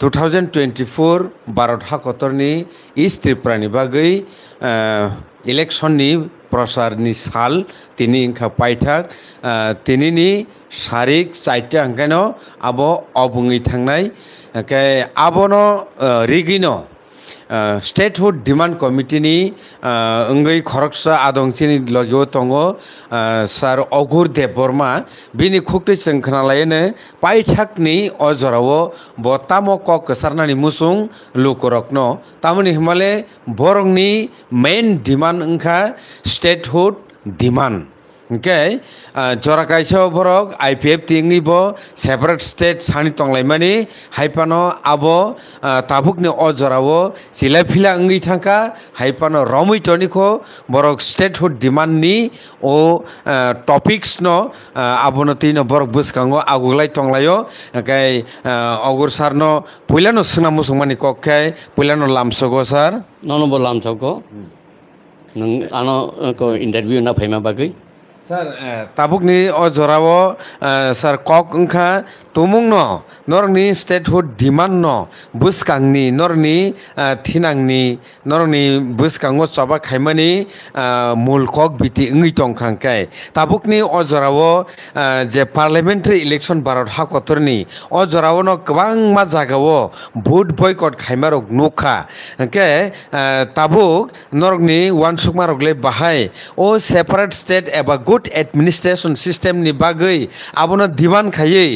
To thousand twenty four Bharat हादरनि east त्रिपुरानि बागै इलेक्शननि प्रसारनि साल तिनि इंखा पाइथाक तिनिनि सारिक चाइटे हांखायनो आब' अबुङै थांनाय ओमफ्राय आब'नो रिगिनो स्टेटहुड डिमान्ड कमिटिनि ओंगै खरगसा आदंसिनि लगेव तंगो सार अगुर बर्मा बिनि खुक्ति जों खोनालायनो पाइथाकनि अजराव बतामो क गोसारनानै मुसुं लुकरकनो तामनि हिमालय बरंनि मेन डिमान्ड ओंखा statehood demand okay jora kaisa borok ipf tingui bo separate state sani tonglai haipano abo tabuk ni o jorao sila phila angui thangka haipano romui toni ko borok statehood demand ni o topics no abonati no borok buskango aguglai tonglai kai ogur sar no puila no sna musumani kokkai lamsogo sar nono lamsogo nang ano ko interview na phaima bagui sir तबुक नि जराव sir कक ओंखा तुमुंग न नरनि statehood demand न बुसकांगनि नरनि थिनांगनि नरनि बुसकांगो सबा खायमानि मूल कक बिति ओंगै तंखांखाय तबुकनि अजराव जे पार्लियामेन्ट्री इलेक्शन भारत हाकतरनि अजराव न गोबां मा जागाव भुट बयकट खायमारक नुखा के तबुक नरकनि वानसुकमारकले बाहाय ओ सेपारेट स्टेट एबा गुड ভোট এডমিনিষ্ট্ৰেশ্যন চিষ্টেম নিবাগৈ আপোনাৰ ডিমাণ্ড খায়েই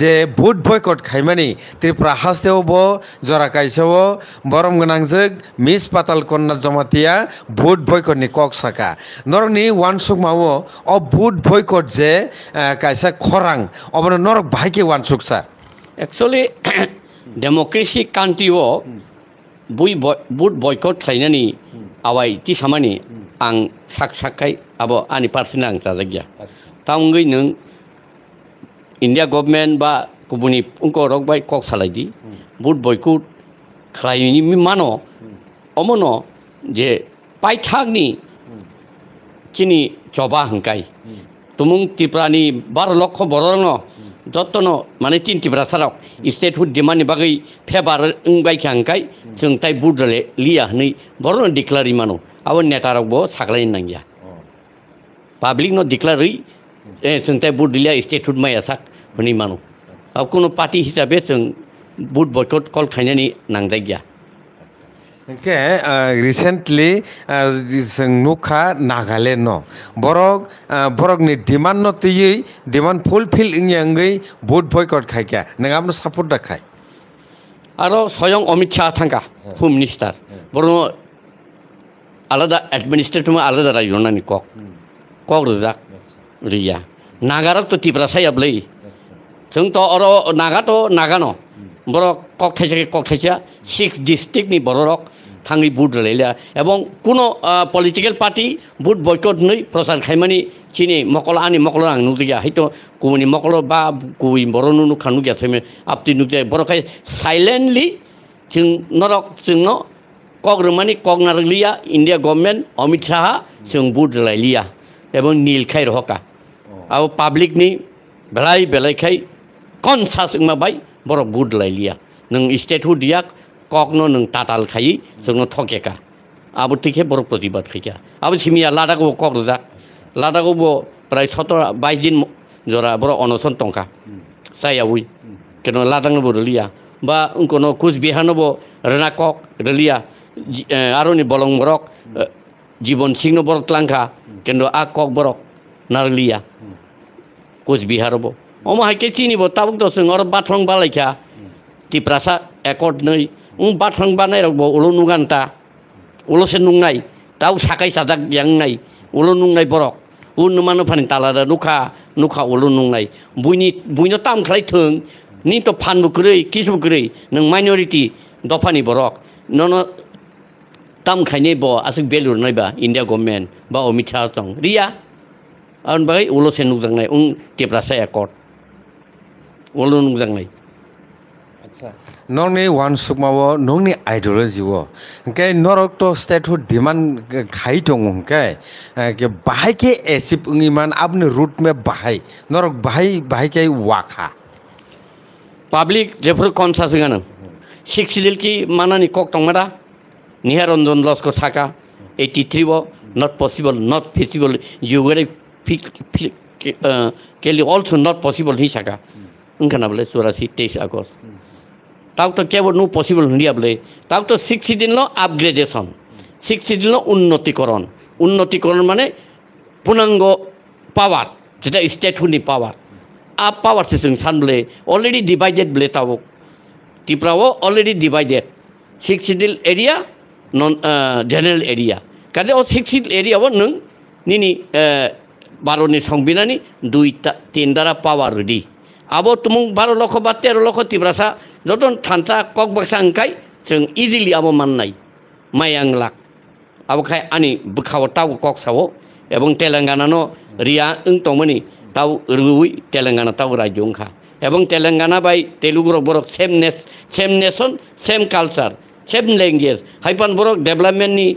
যে ভোট বয়কট খাই মানে ত্ৰিপুৰা হাস্তে হ'ব জৰা কাইছে হ'ব বৰম গোনাং যোগ মিচ পাতাল কন্যা জমাতীয়া ভোট বয়কটনি কক চাকা নৰক নি ওৱান চুক মাও অ ভোট বয়কট যে কাইছে খৰাং আপোনাৰ নৰক ভাইকে ওৱান চুক ছাৰ একচুৱেলি ডেম'ক্ৰেচি কান্ট্ৰিও বুট বয়কট খাইনানি আৱাই ইতি চামানি আং চাক চাকাই अब आंनि पार्सनेल आं जाजागिया ताउंगै नों इन्डिया गभर्नमेन्ट बा गुबुननि गरक बाय कक सालायदि बुट बयखौ खालायनि मानो अमनो जे पाइथागनि চিনি জবা হাঙ্কাই তুমুং ত্রিপুরানি বারো লক্ষ বরং যত্ন মানে তিন ত্রিপুরা সারক স্টেটহুড ডিমান্ডনি বাকি ফেভার বাইকে হাঙ্কাই जों তাই বুদ্রলে লিয়া হই বড় ডিক্লারি মানো আবার নেটারকবো সাকলাই নাঙ্গিয়া পাব্লিক ন ডিক্লাৰ হৈ বুট দিলে ষ্টেটুট মই এছাক শুনি মানুহ আৰু কোনো পাৰ্টি হিচাপে চোন বুট বৈঠক কল খাই নানি নাংদাই গিয়া কে ৰিচেণ্টলি নোখা নাগালে ন বৰক বৰকনি ডিমাণ্ড নতুয়ী ডিমাণ্ড ফুলফিল ইংগী বুট বৈকট খাই গিয়া নাগামনো চাপৰ দেখাই আৰু স্বয়ং অমিত শ্বাহ থাকা হোম মিনিষ্টাৰ বৰ আলাদা এডমিনিষ্ট্ৰেটিভ আলাদা ৰাজ্য নানি কওক কক্রজাক রিয়া নাগারক তো টিপরা সাইয়াবলাই जों त अर नागाथ' नागानो बर' कक थाइसे कक थाइसेया सिक्स डिस्ट्रिक्टनि बर' रक थाङै बुट लायलिया एबं कुनु पलिटिकेल पार्टी बुट बयकट नै प्रसार खायमानि चिनि मकल आनि मकल आं नुदिया हैथ' गुबुननि मकल बा गुबै बर' नु नुखा नुगिया थाइमे आपति नुगिया बर'खाय साइलेन्टलि जों नरक जोंनो कक रोमानि कक नारलिया इन्डिया गभर्नमेन्ट अमित शाहा जों बुट लायलिया এবং নীলখাইর হকা আও পাब्लिकनि बेलाय बेलायखाय कनसासमा बाय बर' गुड लायलिया नों स्टेट हुदिया ककनो नों ताताल खायि जोंनो थकेका आबो थिखे बर' प्रतिबाद खैया आबो सिमिया लादाखौ कक्रोजा लादाखौबो प्राय सतर बाइस दिन जरा बर' अनसन टंका जायावै किन्तु लादांनोबो रलिया बा उनखौनो कुचबिहारनोबो रोना कक रलिया आरो नि बलंबरक জীবন সিংহ বরক tlangkha kendo akok borok narlia Cooch Behar হবো অমাহাইকে চিনিব তাবুক দশ ওর বাথরং বালাইখা টিপ্রাসা একট নই উম বাথরং বানাই রাখবো ওলো নুগানটা ওলোসে নুংনাই তাও সাকাই সাজাক ইয়াংনাই ওলো নুংনাই বরক উন মানু ফানি তালারা নুখা নুখা ওলো নুংনাই বুইনি বুইনো তাম খালাই থং নি তো ফানবুকরৈ কিসবুকরৈ নং দফানি বরক নন tam khaine bo asuk belur nai ba india government ba omit cha tong ria an ba ulo sen nuk jang nai un kepra sa akot ulo nuk jang nai acha nong ne wan sukma wo nong ne ideology wo ke norok to state ho demand khai tong un ke ke bahai ke asip un iman apne root me bahai norok bahai bahai ke wakha public jefro consciousness gana sikhilil ki manani kok tong mara Niharranjan Laskar থাকা এটি থ্রিব not possible not feasible physically also not possible হি শাখা ওখানে বলে চৌরাশি তেইশ August তাও তো কেবল নু পসিবল হিয়া বলে তাও তো সিক্স দিন আপগ্রেডেশন সিক্স দিন উন্নতিকরণ উন্নতিকরণ মানে পূর্ণাঙ্গ পাওয়ার যেটা স্টেট হুনি পাওয়ার আপ পাওয়ার সিস্টেম সান বলে অলরেডি ডিভাইডেড বলে তাও ত্রিপুরাও already divided six scheduled area non general area কাজে ও শিক্ষিত এরিয়াও নং নিনি ভারতনি সংবিধানী দুই তিন দ্বারা পাওয়া রেডি আবো তুমি বারো লক্ষ বা তেরো লক্ষ তিব্রাসা যত থানসা কক বাক্সা আংকাই जों ইজিলি আবো মাননাই মাই আংলাক আবো খাই আনি খাও তাও কক সাও এবং তেলেঙ্গানানো রিয়া ওং তমনি তাও রুই তেলেঙ্গানা তাও রাজ্য ওংখা এবং তেলেঙ্গানা বাই তেলুগুর বরক sameness same nation same culture seven language हाइपान बरक डेभलपमेन्टनि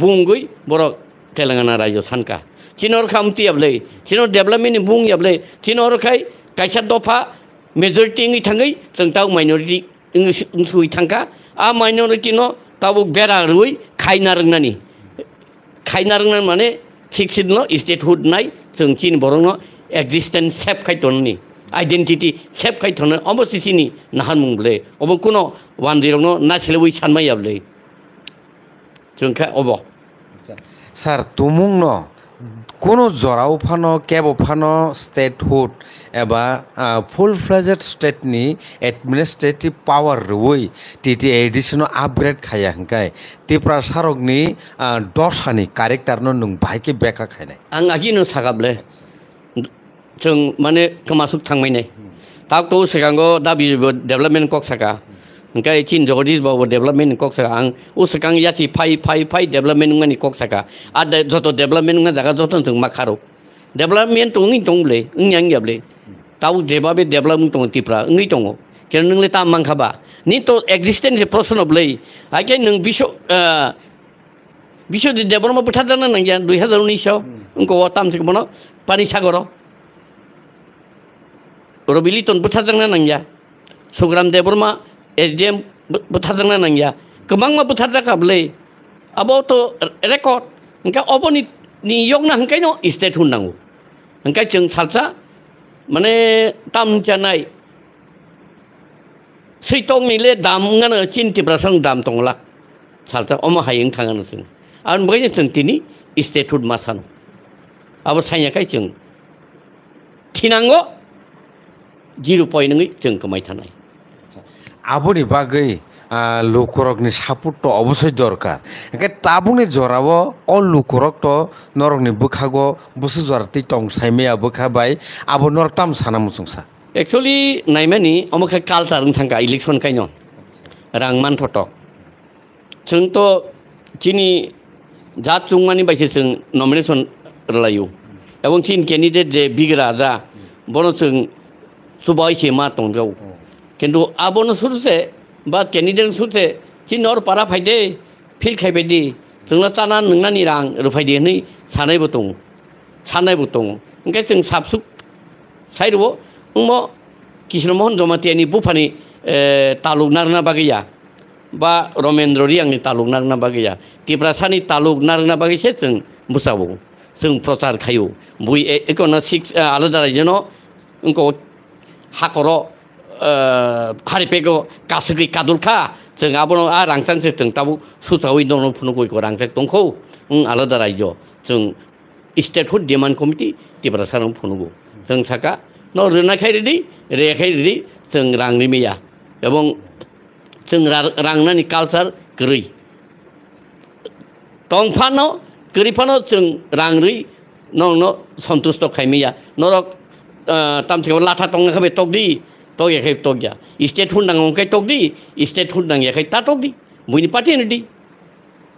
बुंगै बरक तेलेङ्गाना राज्य सानका चिनर खामति हाबले चिनर डेभलपमेन्टनि बुं हाबले चिनरखाय कायसा दफा मेजरिटिङै थाङै जों दाउ माइनरिटि ओंसुयै थांखा आर माइनरिटि न दाउ बेरा रुयै खायना रोंनानै खायना रोंनानै माने थिक सिद न' स्टेटहुड नाय जों चिन बरं न' एक्जिस्टेन्स सेफ खायद'नि আইডেন্টি সেব आइडेन्टिटि অবশ্যই खायथानो अमसिसिनि नाहान मुंब्ले अब कुनो না रियावनो ना सेलेवै सानमायाब्ले অব স্যার আচ্ছা, सार ন কোনো জরাও ফানো কেব ফানো স্টেট হুড এবা ফুল ফ্লেজেড স্টেটনি এডমিনিস্ট্রেটিভ পাওয়ার রুই টিটি এডিশন আপগ্রেড খাই হাঙ্কাই তিপ্রা সারকনি দশানি কারেক্টারনো নুং বাইকে বেকা খাই আং আগি নো ceng mane kemasuk tang mane tak tu sekarang go dabi bo development kok saka engkai chin jo di bo development kok saka ang u ya si pai pai pai development ngani kok saka ada joto development ngani saka joto tung makaro development tung ngi tung le ngi ngi ngi le tau jeba be development tung ti pra ngi tung go kira nung le tam mang kaba ni to existence person of le ake nung bisho bisho di development mo putadana nang jan 2019 engko wa tam sik mono panisagoro Robiliton buthatang na nangya. Sugram Deburma, SDM buthatang na nangya. kemangma ma buthatang Abo to record. Engka opo ni ni yok nang hangkai no state hun nangu. Hangkai salsa mane tam janai. Sitong ni le dam ngana cinti prasang dam tonglak. Salsa oma hayeng tangan sing. An bagaimana jeng tini state hun masano. Abo sanya kai ceng, Tinango zero point नङै जों कमाय थानाय আপনি বাকি লোকরক support অবশ্যই দরকার তাবুং জরাব অ লোকরক তো নরক নি বখাগো বসু জরাতে টং সাইমেয়া বখাবাই আবো নরতাম সানা মুসংসা একচুয়ালি নাইমানি অমুখে কালচার থাকা ইলেকশন কাইন রাংমান থটক जों তো চিনি যা চুংমানি বাইসে जों নমিনেশন লাইও এবং চিন ক্যান্ডিডেট যে বিগ্রা যা বন subai si ma tong jau kentu abon sur se ba keniden sur se chi nor para phai de phil khai be di tungla tana nungna ni rang ru phai de ni sanai bo tong sanai bo tong ngai chung sap suk sai ro mo kishno mohan jomati ani bufani taluk narna bagiya ba romendro riangni taluk narna bagiya tiprasani taluk narna bagise chung busabo chung prochar khayo bui ekona sik alada jeno unko hakoro eh, hari pego kasri kadulka seng abono a ah, rangsan se teng tabu susa wino no puno koi ko rangsan tong ko ung ala dara ijo seng istethut diaman komiti ti prasaran puno ko seng saka no rena kai ridi re kai ridi seng rang ni miya yabong seng rang na ni kalsar kri tong pano kiri pano seng rang ri nong no sontus to kai miya norok tamtang lata tong khabe tokdi to ye khay tokya state hundang ong khay tokdi state hundang ye khay ta tokdi muini patin di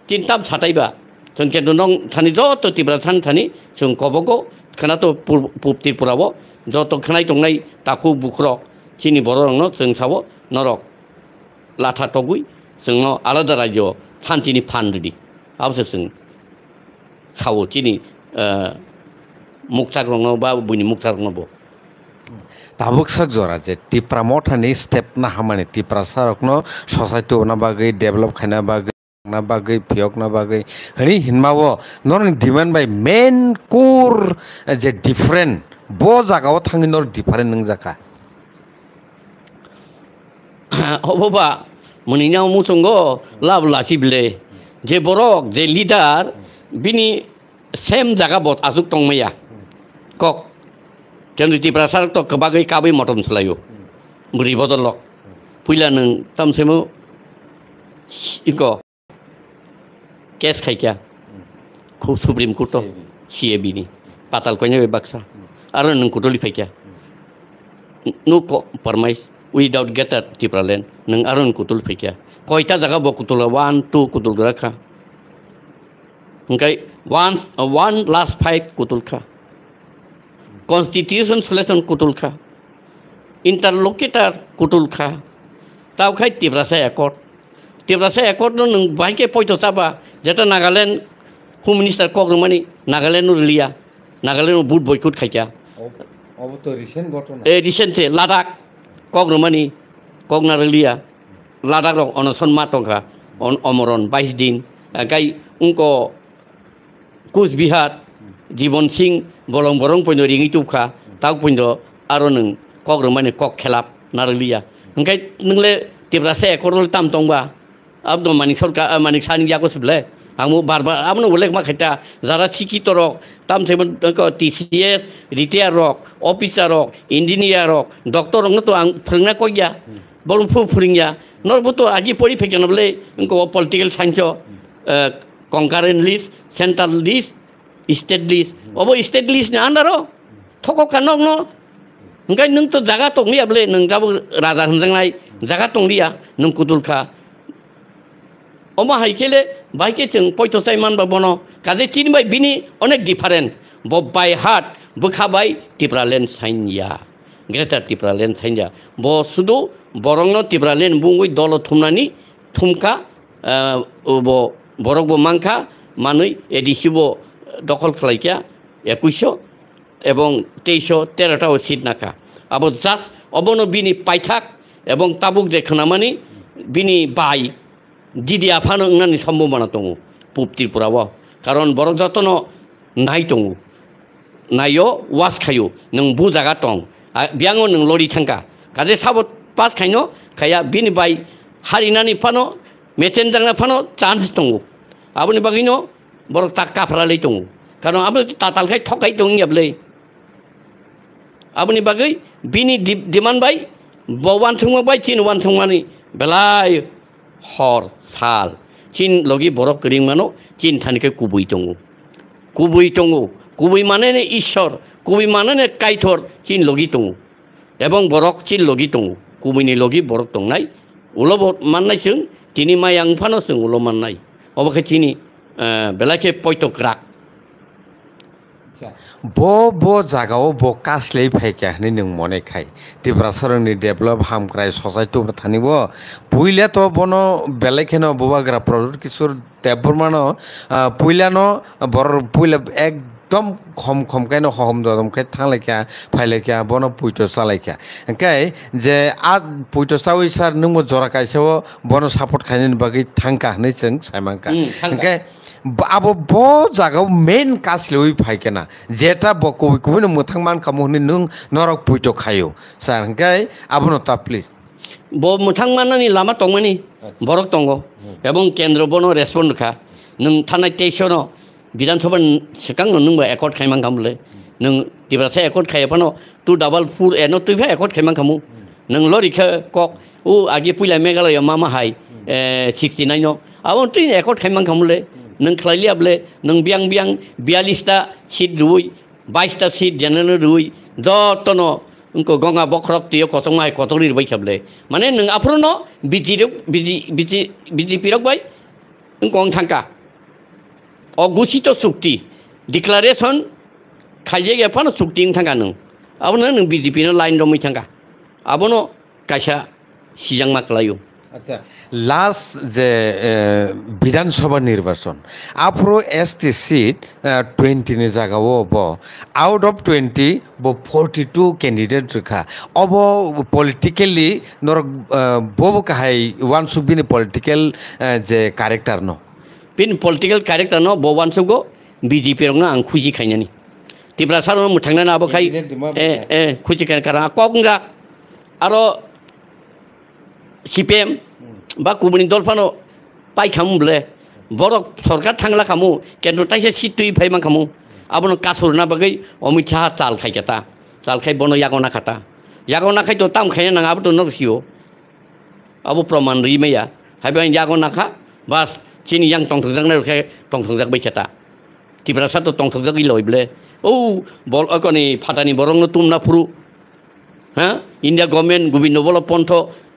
tintam sataiba চুন কেন নং Thani যত তিব্রা থান Thani চুন কবগো খানা তো পূব ত্রিপুরাব যত খানাই টংনাই তাকু বুখরক চিনি বড় রং চুন সাব নরক লাঠা টগুই চুন আলাদা রাজ্য শান্তিনি ফান্দি আবসে চুন সাবো চিনি মুক্তাক tabuk sak zora je ti pramotha ni step na hamane ti prasar okno society ona bagai develop khana bagai na bagai phyok na bagai hani hinmawo non demand by main core je different bo jagao thangi nor different nang jaka obo ba munina mu chungo lab lachible je borok de leader bini same jaga bot azuk tongmaya kok Jadi di prasar to kebagai kabe motor selayu beri botol, lok. pula neng tam semu iko. Kes khai kya. Khub suprim kuto siye bini Patal konya bebaksa, baksa. neng kuto li khai kya. nuko permais without getter di pralen nang aron kutul fai kya. ita daga bo kutula wan tu kutul grakha. Ngkai one one last five kutul kha. Constitution solution কুতুল খা interlocutor কুতুল খা তাও খাই তিব্রাসা একট তিব্রাসা একট নং বাইকে পয়তো চাবা যেটা নাগাল্যান্ড হোম মিনিস্টার কক মানে নাগাল্যান্ডও লিয়া নাগাল্যান্ডও বুট বয়কুট খাইতা এই রিসেন্টে লাদাখ কক রমানি কক নারলিয়া লাদাখ অনশন মা টঙ্কা অমরণ বাইশ দিন গাই উঙ্ক কোচবিহার জীৱন সিং বৰং বৰং পইণ্ড ৰিঙি টুখা তাক পইণ্ড আৰু নং কক ৰমানে কক খেলাপ নাৰলিয়া ওংকাই নংলে টেবলাছে একৰলৈ তাম তংবা আৰু মানে চৰকাৰ মানে চানি দিয়া কৈছে বোলে আমো বাৰ বাৰ আপুনি বোলে মা খাইটা যাৰা শিক্ষিত ৰক তাম টি চি এছ ৰিটায়াৰ হওক অফিচাৰ হওক ইঞ্জিনিয়াৰ হওক ডক্টৰ হওকতো আং ফুৰিঙা কৈ দিয়া বৰং ফু ফুৰিঙা নৰবতো আজি পঢ়ি ফেকে নবোলে political science concurrent list central list state list अब स्टेटलिस ना आन्दारो थख' खानक न ओंखाय नों तो जागा टंलियाबले नोंगाबो राजा होनजांनाय जागा टंलिया नों कुदुलखा अमा हाइखेले बाइके जों पयथसाय मानबा बन काजे चिनबाय बिनि अनेक डिफारेन्ट बब्बाय हाट बोखाबाय टिप्रालेण्ड साइनिया ग्रेटार टिप्रालेण्ड साइनिया ब सुदु बरंनो टिप्रालेण्ड बुङै दल थुमनानै थुमखा ब बरक बो मांखा मानै एडिसिबो দখল খেলাইকা একুশশো এবং তেইশশো তেরোটা ওষিদ নাকা আবার জাস অবন বিনি পাইথাক এবং তাবুক দেখনা মানে বিনি বাই দিদি আফান নানি সম্ভাবনা তঙু পূব ত্রিপুরাব কারণ বড় যত্ন নাই তঙু নাইও ওয়াস খাইও নং বু জাগা তং বিয়াঙো নং লড়ি থাঙ্কা কাজে সাব পাস খাইনো খাইয়া বিনি বাই হারিনানি ফানো মেচেন দাঙ্গা ফানো চান্স তঙু আপনি বাকিনো বরং তাক কাফরালেই তো কারণ আপনি তাতাল খাই ঠকাই তো আপনি আপনি বাকি বিনি ডিমান বাই বান থুমো বাই চিন ওয়ান থুমানি বেলাই হর সাল চিন লগি বরক করিং মানো চিন থানিকে কুবুই দঙ কুবুই দঙ কুবুই মানে নে ঈশ্বর কুবুই মানে নে কাইথর চিন লগি দঙ এবং বরক চিন লগি দঙ কুবুইনি লগি বরক দংনাই উলব মাননাই চিন তিনি মাই আংফানো চিন উলো মাননাই অবকে চিনি बेलायखे पयटग्रा ब' ब' जागाव ब' कास्लै फाइकिया हनै नों मनेखाय तिब्रा सरंनि डेभलप हामक्राय ससाइटिफोर थानिब पुइला तो बनो बेलेखेनो बबाग्रा प्रजुत किशोर देबबर्मानो पुइलानो बर पुइला एक একদম খম খমকাই ন সহম দমকাই থাং লাইকা ফাই লাইকা বন পুইটচা লাইকা এনকাই যে আট পুইটচা ওই স্যার নো জরা কাইছেও বন সাপোর্ট খাই বাকি থাংকা হে চং সাইমাঙ্কা এনকাই আবো ব জাগাও মেইন কাছিল ওই ফাইকেনা যেটা বকবি কবি মথাং মান কামু নরক পুইট খাইও স্যার এনকাই আবো ন তা প্লিজ ব মথাং মানানি লামা টংমানি বরক টংগো এবং কেন্দ্র বন রেসপন্ড খা নং বিধানসভা সভা চিকাং নন বা একত খাইমাং খাম বোলে নং কিবা একত খাই এফানো তো ডাবল ফুড় এন তুই একত খাইমাং খামু নংল রিক্ষা কক ও আগে পুইলা মেঘালয় মা মা হাই সিক্সটি নাইন আবার তুই একত খাইমাং খামুলে নং খাইলি আবলে নং বিয়াং বিয়াং বিয়াল্লিশটা সিট রুই বাইশটা সিট জেনেল রুই যত ন উনকো গঙ্গা বক্রক তুই কচং মাই কতরির বাই খাবলে মানে নং আপ্রো ন বিজি বিজি বিজেপি রক বাই উনকো অং অঘোষিত চুক্তি ডিক্লারেশন খাইজে গেফানো চুক্তি থাকা नों आबनो नों বিজেপি লাইন दमै থাকা आबनो কাইসা সিজাং মাকলায়ু আচ্ছা লাস্ট যে বিধানসভা নির্বাচন আপ্রো এস টি সিট টুয়েন্টিনি জায়গাও অব আউট অফ টুয়েন্টি ব ফোরটি টু ক্যান্ডিডেট রেখা অব পলিটিক্যালি নর বব কাহাই ওয়ান সুবিনি পলিটিক্যাল যে ক্যারেক্টার ন 빈 political character न bo wan sugo BJP rong na ang khuji khaina ni tibra A no muthangna na bo khai eh eh khuji kan kara kongra aro CPM ba kumuni dol phano pai kham ble borok sarkar thangla khamu kendro taise sit tui phai ma khamu abono kasur na bagai omit cha tal khai kata tal khai bono yagona khata yagona chini yang tong thung zang na khe tong thung zang bai chata tibra sa to tong thung zang i loi ble ও বল অকনি ফাটানি বরং তুমনা ফুরু হ্যাঁ India government Govind Ballabh Pant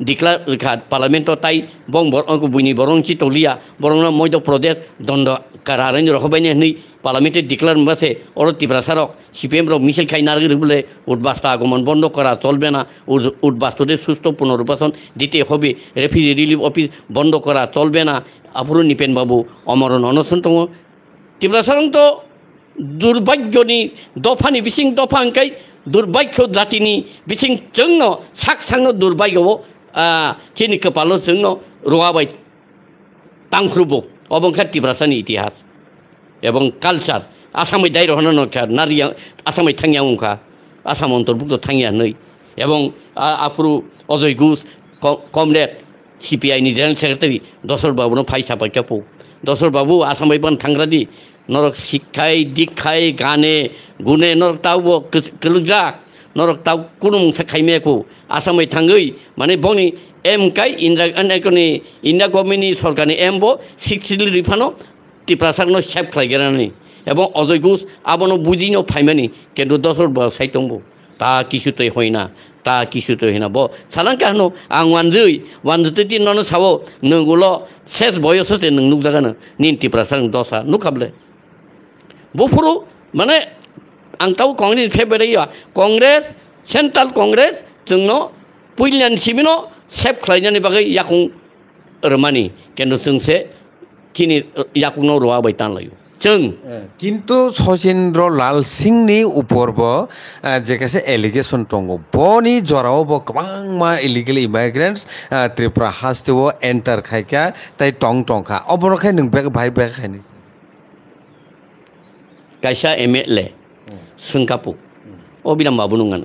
declare লেখা parliament তাই বং বুইনি বরংচি তলিয়া বরং মধ্যপ্রদেশ দণ্ড কারারেন রকবাইনে হই পার্লামেন্টে ডিক্লার মাসে অর তীব্রাসারক সিপিএম রক মিছিল খাই না বলে উঠবাস্তা আগমন বন্ধ করা চলবে না উঠবাস্তুদের সুস্থ পুনর্বাসন দিতে হবে রেফিউজি রিলিফ অফিস বন্ধ করা চলবে না আপুরু নিপেনবাবু অমরণ অনশনতম টিবলাসরন্ত দুর্ভাগ্যনি দফানি বিসিং দফাঙ্কাই দুর্ভাগ্য জাতিনি বিসিং চঙ্গ সাক সাংনো দুর্ভাগ্যব চিনি কপালো চঙ্গ রোয়াবাই তাংখ্রুব অবংখা টিব্রাসানি ইতিহাস এবং কালচার আসামে দায় রহনা নারী আসামে থাঙ্গিয়া অংখা আসাম অন্তর্ভুক্ত থাঙ্গিয়া নই এবং আপুরু অজয় ঘুষ কমরেড सिपिआइनि जेनेरेल सेक्रेटारि दशर बाबुनाव फायसा फायसा फौ दशर बाबु आसामाव बान थांग्रादि नरक शिक्षाय दिक्षाय गाने गुने नरक ताव गोलोंजाक नरक ताव कुनु मुंसा खायमायाखौ आसामै थाङै माने बंनि एमकाय इन्दिरा गान्धीनि इन्डिया गभर्नमेन्टनि सरकारनि एम ब सिक्सिलि रिफानो टिप्रासारनो सेभ खालायगेरानै এবং অজয় ঘোষ আবনো বুঝি নাও ফাইমানি কিন্তু দশর বসাই তম্বু তা কিছুতেই হয় না 다 기수도 해나보 사랑 까노 안 완즈이 완즈티 너는 사보 능굴로 세스 보여서 때 능룩자가는 닌티 프라상 도사 누캅레 보프로 만에 안타우 콩리 페베레야 콩레스 센트럴 콩레스 증노 부일년 시민노 셉 클라이냐니 바가 야콩 어마니 켄도 승세 키니 야콩노 로아 바이탄 라요 চং কিন্তু সচেন্দ্র লাল সিং নি উপর যেকাশে এলিগেশন টঙ্গ বনি জরাও ব কবাং মা ইলিগেল ইমাইগ্রেন্টস ত্রিপুরা হাস্তে ও এন্টার খাইকা তাই টং টংখা অবরখাই নুন বেগ ভাই বেগ খাই কাইসা এম এল এ সুঙ্কাপু ও বিরাম বাবু নুঙ্গান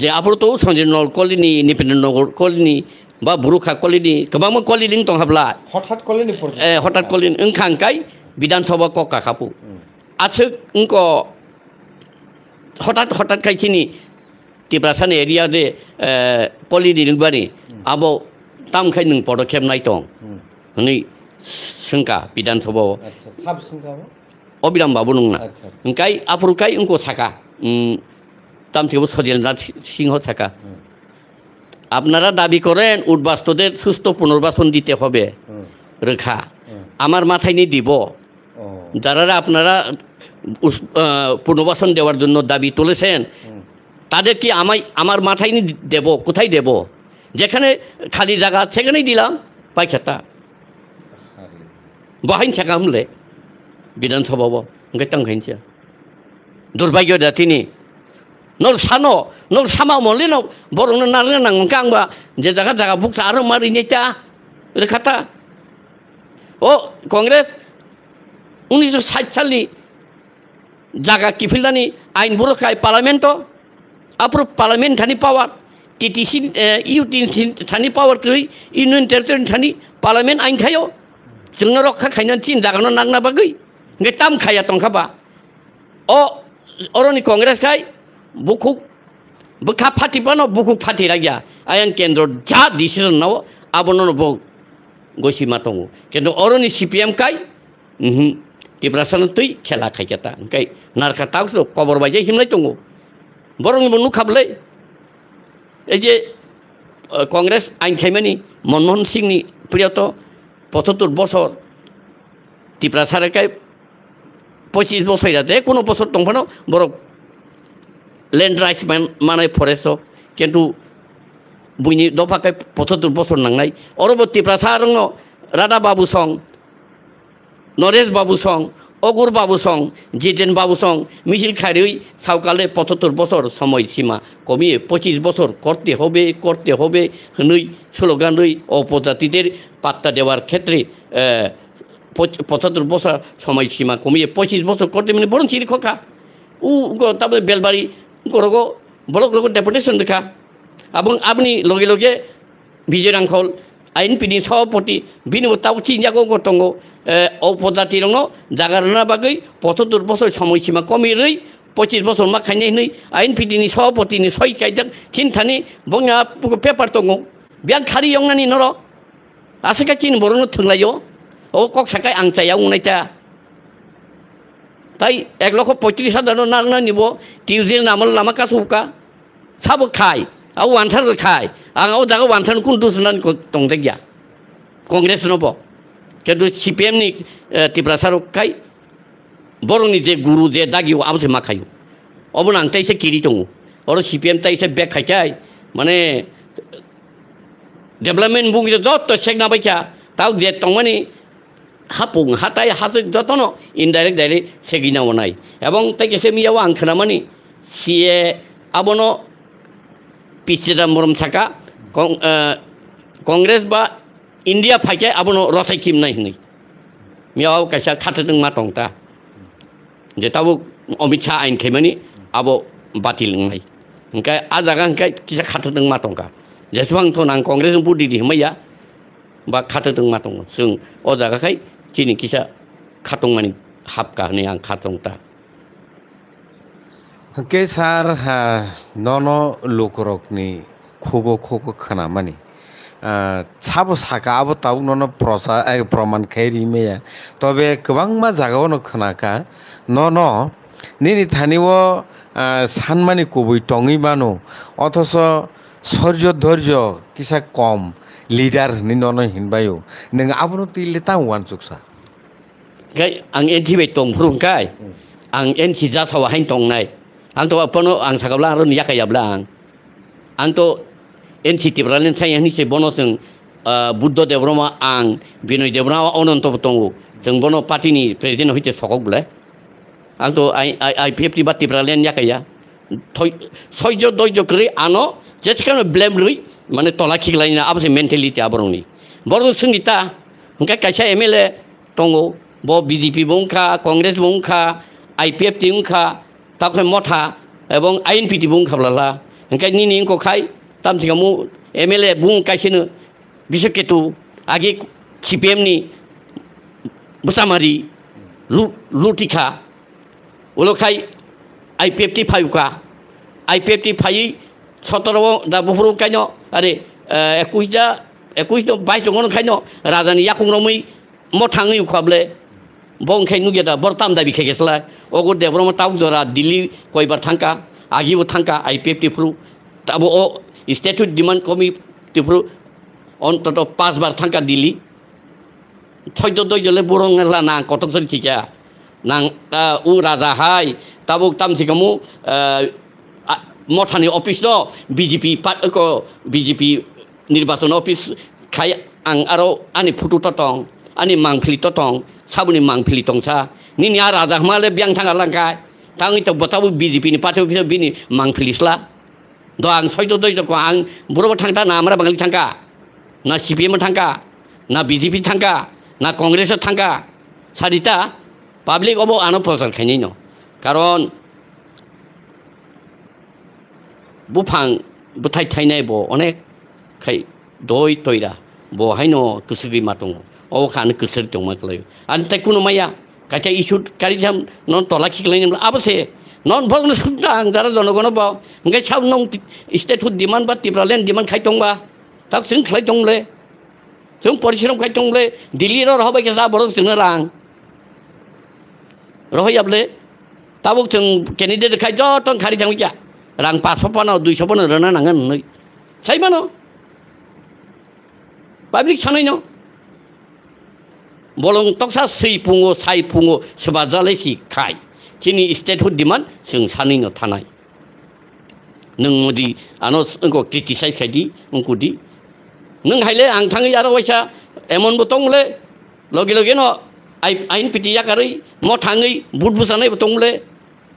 যে আপনার বা बुरुखा कलिनि गोबां कलिनि दं हाबला हठात कलिनि ए हठात कलिनि ओंखांखाय बिधान सभा कका खापु आसो ओंक हठात हठात खायखिनि तिब्रासान एरिया दे कलिनि नोंबानि आबौ तामखाय नों पदखेब नाय दं नै सोंखा बिधान सभाव अबिराम बाबु नंना ओंखाय आफोरखाय ओंख थाखा तामसेखौ सजेन्द्रनाथ सिंह थाखा আপনারা দাবি করেন উদ্বাস্তদের সুস্থ পুনর্বাসন দিতে হবে রেখা আমার মাথায় নিয়ে দিব যারা আপনারা পুনর্বাসন দেওয়ার জন্য দাবি তুলেছেন তাদের কি আমায় আমার মাথায় নিয়ে দেব কোথায় দেব যেখানে খালি জায়গা সেখানেই দিলাম পাইখাটা বহাইন থাকা হলে বিধানসভা গাইতাম খাইছে দুর্ভাগ্য জাতিনি nol sano nol sama Molino lino borong na nang nang kang ba jeda ka daga buk mari nyecha ira kata o oh, kongres uni so sa chali jaga kifilani ain buruk kai parlamento apro parlamen tani power titi sin eh, iu tin sin tani power kri inu interter tani parlamen ain kayo jeng norok ka kainan tin daga nang na bagui ngetam kaya tong kaba o oh, orang di kongres kai বুকুক বুখা ফাটিপান বুকুক ফাটিরাগিয়া Ayaan কেন্দ্র যা decision নাও আবনন বক গসি মাতঙ্গ কিন্তু অরনি CPM কাই হুম টিপ্রাসান তুই খেলা খাইকেতা কাই নারকা তাও কবর বাইজাই হিমলাই তঙ্গ বরং বন্ধু খাবলাই এই যে কংগ্রেস আইন খাইমানি মনমোহন সিংনি প্রিয়ত পঁচাত্তর বছর টিপ্রাসারেকায় পঁচিশ বছর যাতে কোনো বছর দंफानाव বড় ল্যান্ড রাইস মানে ফরেস্ট কিন্তু বইনি দফাকে পঁচাত্তর বছর নাই অরবর্তী প্রাসারং রাধা বাবু সং নরেশ বাবু সং অগুর বাবু সং জিতেন বাবু সং মিছিল খাইরই সাউকালে পঁচাত্তর বছর সময়সীমা কমিয়ে পঁচিশ বছর করতে হবে করতে হবে হনই স্লোগানই অপজাতিদের পাত্তা দেওয়ার ক্ষেত্রে পঁচাত্তর বছর সময়সীমা কমিয়ে পঁচিশ বছর করতে মানে বরং চিরি খোকা উ তারপরে বেলবাড়ি গড়গো ব্লক লগো ডেপুটেশন দেখা এবং আপনি লগে লগে বিজয় বিজের আইন আইনপিনি সভাপতি বিনিময় তাও চিনিয়াগো গতঙ্গ অপজাতি রঙ জাগারনা বাকে পঁচাত্তর বছর সময়সীমা কমিরই পঁচিশ বছর মা খাইনে খাইনি হই আইনপিডিনি সভাপতিনি সই কাইজাক চিনথানি বঙা পেপার দङ ব্যাগ খারি ইয়ংনানি নর আসে চিন বরণ থাইও ও কক সাকায় আং চাইয়া উনাইতা তাই এক লক্ষ পঁয়ত্রিশ হাজার না নিব টিউজে নামল নামা কাসুকা সাব খাই আও ওয়ানথান খাই আঙাও দাগো ওয়ানথান কুন্তু সুনান টংতে গিয়া কংগ্রেস নব কিন্তু সিপিএম নি সিপিএমনি টিপ্রাসারক খাই বড় নিজে গুরু যে দাগিও আবসে মা খাই অব না আংটাই সে কিরি দङ ওর সিপিএম তাই সে ব্যাগ খাইতাই মানে ডেভেলপমেন্ট বুক যত শেখ না বাইকা তাও যে তংমানি হাপুং হাতাই হাসুক যতন ইনডাইরেক্ট সেগি নাও নাই এবং তাইকে সে মিয়াও আং খানামানি সিয়ে পি চিদাম্বরম থাকা কংগ্রেস বা ইন্ডিয়া ফাইকে আবনো রসাই নাই হিনি মিয়াও কাইসা খাটাতং মা টংটা যে তাবো অমিত শাহ আইন খেমানি আবো বাতিল নাই ওখানে আ জায়গা ওখানে কিছু খাটাতং মা টংকা যেসবাং তো নাং কংগ্রেস বুদ্ধি দিহমাইয়া বা খাটাতং মা টং जों अ জায়গাখাই Cini kisah katung mani hapkah ni ang katung ta. Ke sar ha nono lukurok ni khugo khugo khana mani. 차보 사가보 따우노는 프로사 아 프로만 캐리메야 또베 그방마 자가오노 크나카 너너 니니 타니워 산만이 고보이 덩이마노 어터서 সৌর্য ধৈর্য কিসা কম লিডার নিন্দন হিনবায়ু নেং আবনো তিলে তা ওয়ান চুকসা kai ang en ti betong kai ang en ti za sawa hain tong nai ang to apono ang sakabla ron ya kai ablang ang to en ti tibralen tsai ni se bono sen buddo de broma ang binoi de broma onon to betong sen bono pati ni presiden hoite sokok bule ang to ai ai ai pepti bat tibralen ya kai ya toy soyjo doyjo kri ano jetskan blame ri mane tolaki lain na apa sen mentality abroni Baru sendita, mungkin kaca emile tunggu bo BJP বংখা কংগ্রেস বংখা I P F T বংখা তাকে মঠা এবং আইন PT বংখাব্লা হ্যাঁ নিনি খাই তাম সিগামু এম এল এ বুং কাইসেনো বিশেষ কেতু আগে সিপিএমনি বসামারি লুটিখা ওলোখাই আই পি এফ টি ফাইভকা I P F T five সতেরো দা বহুর কাইন আরে একুশ দা একুশ বাইশ দোকান খাইন রাজানি ইয়াকুং রমই মঠাঙই উখাবলে বং খাই নুগেদা বড় তাম দাবি খাই গেছিলা অগর দে ব্রহ্ম তাও জরা দিল্লি কয়বার থাঙ্কা আগিও থাঙ্কা আই পি এফ টিফ্রু তাবো ও স্ট্যাচুট ডিমান্ড কমি টিফ্রু অন্তত পাঁচবার থাঙ্কা দিল্লি ছয়দ দইজলে বরং না কটক সরি ঠিকা না উ রাজা হাই তাবো তামসিকামু মঠানি অফিস ন বিজেপি বিজেপি নির্বাচন অফিস খাই আং আরও আনি ফুটু তটং 아니망필리토통사분이망필리통사니냐라자마레병탕알랑가당이또보타부비지피니파트비서비니망필리슬라너안서이도도있고안물어보탕다나무라방리탕가나 CPM 탕가나 BJP 탕가나 কংগ্রেস 탕가사리다 পাবলিক অব আনো প্রচার খেনি ন কারণ বুফাং বুথাই থাইনাই ব অনেক খাই দই তৈরা বহাইন কুসুগি মাতঙ্গ अखानो गोसोर दंमा खालायो आरो दा कुनु माया কাছে ইস্যু কারি সাম নন তলা খিকলাই আবশ্যে নন ভগ্ন সুদ্ধা আং দ্বারা জনগণ বাও গে সাব নং স্টেট হুড ডিমান্ড বা তিব্রালেন ডিমান্ড খাই দংবা তাক जों খাই দংলে जों পরিশ্রম খাই দংলে দিল্লির রহবাই গেছা বরং जोंनो রাং রহয়াবলে তাবক जों ক্যান্ডিডেট খাই যত খারি থাকি যা রাং পাঁচশো পানাও দুইশো পানো রানা নাঙ্গা নুই সাইমানো পাবলিক সানাই ন বলং তকসা সেই পুঙো সাই পুঙো সোবাজালে সি খাই চিনি স্টেটহুড ডিমান্ড जों सानैनो थानाय नों मोदि आनो आंखौ क्रिटिसाइज खायदि आंखौदि नों हायले आं थाङै आरो वैसा एमनबो दंले लगे लगे न आइ आइन पिटि जाखारै म थाङै बुट बुसानायबो दंले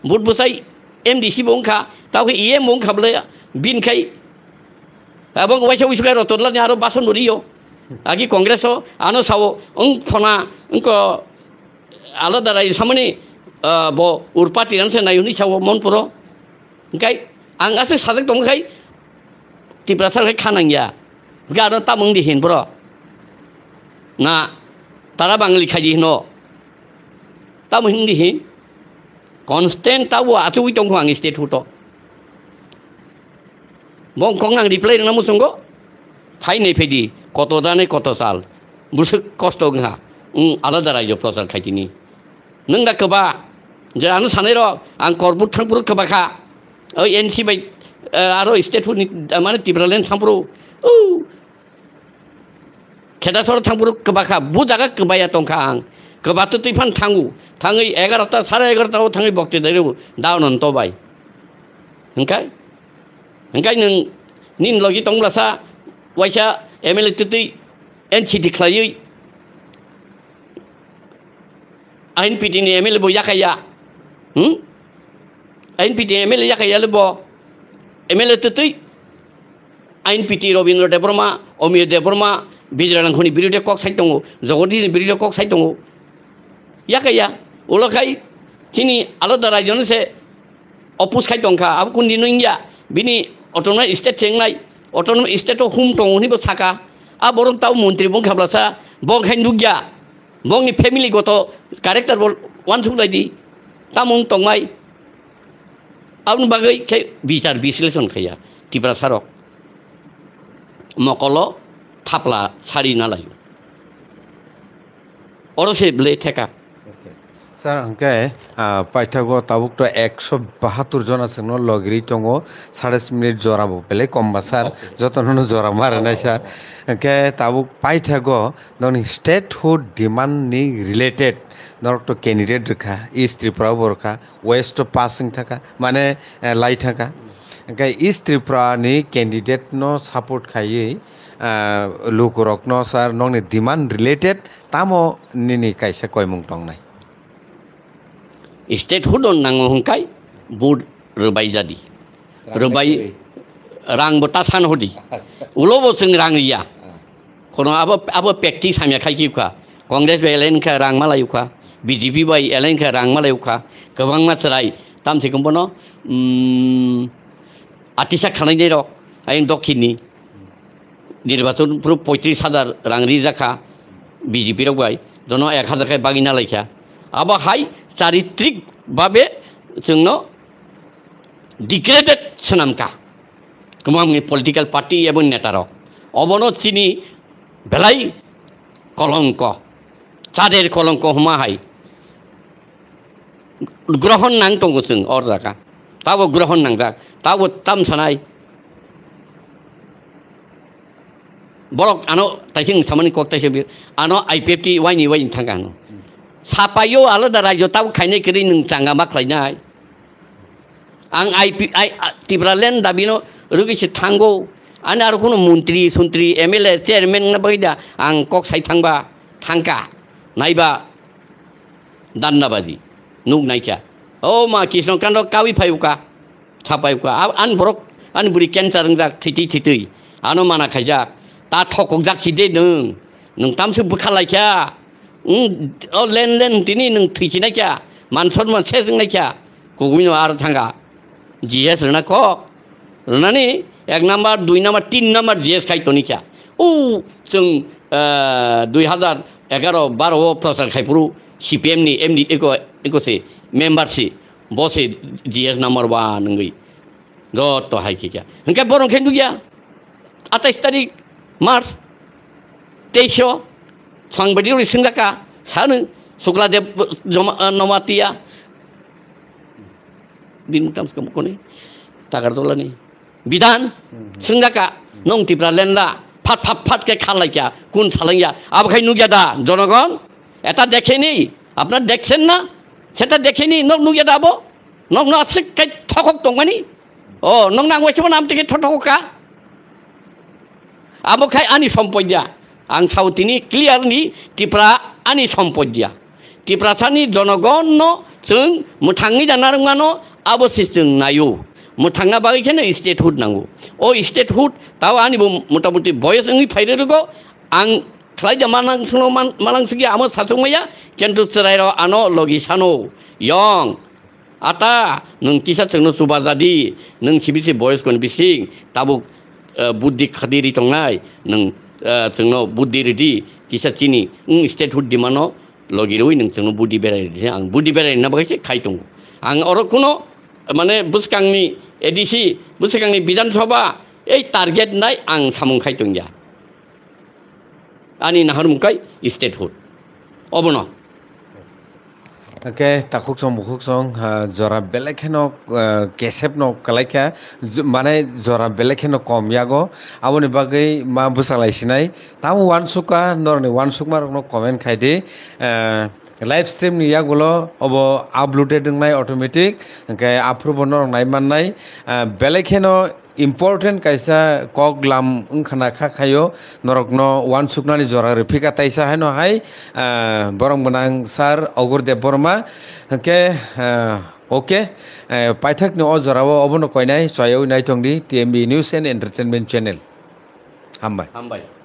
बुट बुसाय एम डि सि बंखा तावखे इए बंखाबले बिनखाय এবং ওইসব উইসুকে রতলা নিয়ে আরো বাসন নড়িও agi kongreso ano sawo ung pona ungko ala dara isamani bo urpati nanse na yuni sawo mon pro, ngai angga se sadek tong kai ti prasal kai kanang ya gara ta mung dihin puro na tara bangli kaji hino ta mung dihin konsten ta wo atu wi tong kwang istet huto bong kong nang फाइनै फेदि कत' दानै कत' साल बुसुक कस्त' जोंहा आलादा रायजो प्रसार खायथिनि नों दा खोबा जोंहानो सानै र' आं करबुट थांब्रु खोबाखा ओइ एन सि बाय आरो स्टेटफोरनि माने टिब्रालेण्ड थांब्रु औ खेदासर थांब्रु खोबाखा बुजागा खोबाया दंखा आं गोबाथो तैफान थाङो थाङै एगार'ता साराय एगार'तायाव थाङै भक्ति दैरबो दाउनन्त बाय ओंखाय ओंखाय नों निन लगि दंब्लासा वाइसा एम एल ए तुतै एन सि टि ख्लायै आइन पि टि नि एम एल ए बो याखाया हुम आइन P T M L A याखाया लो एम एल ए तुतै আইন পিটি রবীন্দ্র দেববর্মা অমিয় দেববর্মা বিজয়ানাংখনি বিরুদ্ধে কক সাইড দङ জগদীশনি বিরুদ্ধে কক সাইড দङ ইয়াকে ইয়া ওলখাই তিনি আলাদা রাইজনসে অপুস খাই দংখা আবু কোন দিন ইয়া বিনি অটোনমাই স্টেট চেংনাই অটোনম স্টেট হুম টংনিবো সাকা আর বরং তাও মন্ত্রী বং খাবলাসা বং হেন গিয়া বংনি ফ্যামিলি গত কারেক্টার বল ওয়ান সুলাইদি তামং টংমাই আপন বাকে খে বিচার বিশ্লেষণ খাইয়া টিপরা সারক মকল থাপলা সারি না লাগে অরসে ব্লে ঠেকা স্যার আঙ্কে পাইথাগ তাবুকটো একশো বাহাত্তর জন আছে ন লগরি টঙো সাড়ে মিনিট জরাব পেলে কমবা স্যার যতন জরা মারে নাই স্যার আঙ্কে তাবুক পাইথাগ দন স্টেটহুড ডিমান্ড নি রিলেটেড তো ক্যান্ডিডেট রেখা ইস্ট ত্রিপুরাও বরখা ওয়েস্ট পাসিং থাকা মানে লাই থাকা আঙ্কে ইস্ট ত্রিপুরানি ক্যান্ডিডেট ন সাপোর্ট খাইয়ে লুক ন স্যার নিমান্ড রিলেটেড তামো নিনি কাইসা কয়মুং নাই स्टेटहुड नाङो हंखाय बुट रोबाय जादि रोबाय रांबो ता सान हदि उलबो जों रां गैया खनो आबो आबो प्रेक्टिस हामिया खायखिखा কংগ্রেস বাই এলাইনখা রাং মালায়ুখা বিজেপি বাই এলাইনখা রাং মালায়ুখা গোবাং মাত্রাই তাম থেকম্পন আটিসা খানাইনি রক আইন দক্ষিণনি নির্বাচন পুরো পঁয়ত্রিশ হাজার রাং রিজাখা বিজেপির বাই জন এক হাজারখায় বাগিনা লাইখা আবহাই চারিত্রিকভাবে জন্য ডিগ্রেডেড সুনামকা কুমামনি পলিটিক্যাল পার্টি এবং নেতার অবনত চিনি বেলাই কলঙ্ক চাঁদের কলঙ্ক হুমাহাই গ্রহণ নাং দঙ্গ जों অর জায়গা তাও গ্রহণ নাং তাও তাম সানাই বরক আনো তাইসিং সামানি কক তাইসে আনো আইপিএফটি ওয়াইনি ওয়াইনি থাকা আনো sapayo ala da rajo tau kaine kiri neng tangga mak lainai. Ang IPI ai tibra len da bino rugi si tanggo ane aru kuno muntri suntri emele chairman na bai da ang kok sai tangba tangka naiba dan na badi nung naika. Oh ma kisno kando kawi payuka sapayuka an brok an buri kencar neng da titi titi Ano mana kajak ta tokok dak si de nung, nung tam su bukalai kia লেনদেन दिनै नों थैसिनायखा मानसन मोनसे जोंनायखा गुगुमिनो आरो थाङा G S রেনা cock রেনানি এক number দুই number তিন number G S খাইতনিকা ও जों দুই হাজার এগারো বারো প্রচার খাইপুরু সিপিএমনি এমনি এগো এগোছে মেম্বারসি বসে জি এস নাম্বার ওয়ান নঙ্গই যত হাইকিকা হ্যাঁ বরং খেন্দু গিয়া আঠাইশ তারিখ মার্চ তেইশ सांबायदियाव रिसिम जाखा सानो शुक्लादेव जमा नमातिया बिमुथाम खने टागार दलानि बिधान सों जाखा नंथिफ्रा लेनला फाट फाट फाटके खालायखा कुन सालांया आबखाय नुगिया दा জনগণ এটা দেখেনি আপনারা দেখছেন না সেটা দেখেনি নক নুগিয়া দাবো নক না শিক্ষায় থকক দংমানি ও নক নাঙ্গাইছিব নাম থেকে থঠকা আমখাই আনি সম্পদ দিয়া আংসাউতিনি ক্লিয়ারনি টিপ্রা আনি সম্পদিয়া টিপ্রাথানি জনগণ চং মুথাঙ্গি জানারঙ্গানো আবশ্যি চং নায়ু মুথাঙ্গা বাগিখানে স্টেটহুড নাঙ্গু ও স্টেটহুড তাও আনিব মোটামুটি বয়স ওই ফাইরে রোগো আং ख्लाय मानां सुनो मानां सुगि आमो सासुमैया केन्तु सरायर आनो लगि सानो यं आटा नों किसा सोंनो सुबा जादि नों सिबिसि बयसखौनो बिसिं ताबुक बुद्धि खादिरि दंनाय नों जोंनाव बुद्धि रेडि किसाथिनि ओं स्टेटहुड डिमान्ड लगिरै नोंथांनाव बुद्धि बेरायनो आं बुद्धि बेरायनो होनना बहायसो खाय दं आं अर खुनु माने बुसकांनि ए डि सि बुसकांनि बिधान सभा ऐ टार्गेट नाय आं सामुं खाय दं आंनि नाहर मुखाय स्टेटहुड अबन' কে তাকুক চং মুখুক চং জৰা বেলেগ হেনক কেচেপ ন কালাইখা মানে জৰা বেলেগ হেনক কম ইয়াগো আপুনি বাকী মা বুচালাইছি নাই তাও ওৱান চুকা নৰনি ওৱান চুক মাৰক ন কমেণ্ট খাই দি লাইভ ষ্ট্ৰীম ইয়া গ'লো অব আপলোডেড নাই অট'মেটিক এনেকৈ আপ্ৰুভ নাই মান নাই বেলেগ হেন important kaisa kok lam unkhana kha khayo norok no wan suknali jora rifi ka taisa hai no hai borong banang sar ogur de borma ke okay पाइथक ने और जरा वो अब न कोई नहीं स्वयं नहीं थोंगी TMB news and entertainment channel हम भाई हम भाई